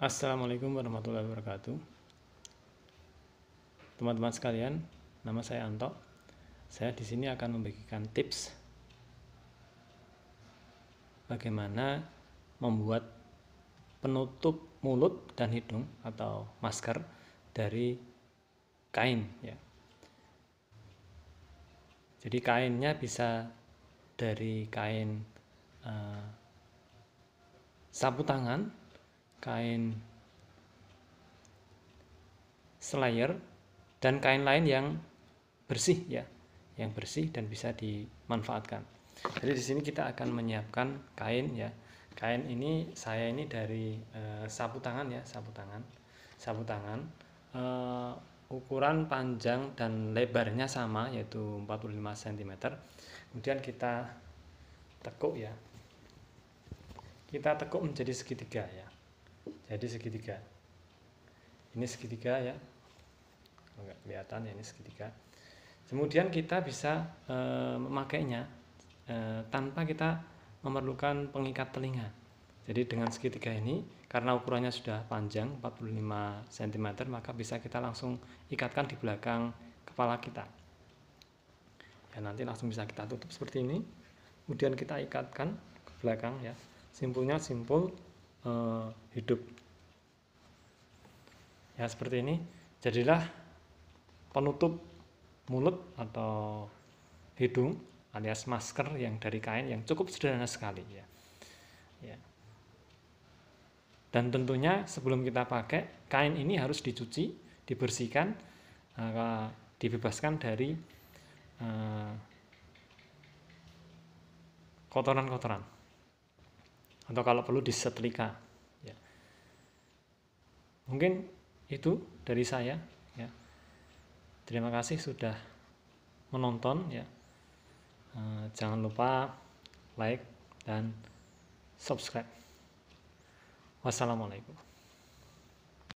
Assalamualaikum warahmatullahi wabarakatuh. Teman-teman sekalian, nama saya Anto. Saya di sini akan membagikan tips bagaimana membuat penutup mulut dan hidung atau masker dari kain ya. Jadi kainnya bisa dari kain uh, sapu tangan kain slayer dan kain lain yang bersih ya yang bersih dan bisa dimanfaatkan jadi di sini kita akan menyiapkan kain ya kain ini saya ini dari e, sapu tangan ya sapu tangan sapu tangan e, ukuran panjang dan lebarnya sama yaitu 45 cm kemudian kita tekuk ya kita tekuk menjadi segitiga ya jadi segitiga ini segitiga ya enggak kelihatan ya ini segitiga kemudian kita bisa e, memakainya e, tanpa kita memerlukan pengikat telinga jadi dengan segitiga ini karena ukurannya sudah panjang 45 cm maka bisa kita langsung ikatkan di belakang kepala kita ya nanti langsung bisa kita tutup seperti ini kemudian kita ikatkan ke belakang ya simpulnya simpul e, eh, hidup ya seperti ini jadilah penutup mulut atau hidung alias masker yang dari kain yang cukup sederhana sekali ya, ya. dan tentunya sebelum kita pakai kain ini harus dicuci dibersihkan eh, dibebaskan dari eh, kotoran-kotoran atau kalau perlu disetrika ya. mungkin itu dari saya ya terima kasih sudah menonton ya eh, jangan lupa like dan subscribe wassalamualaikum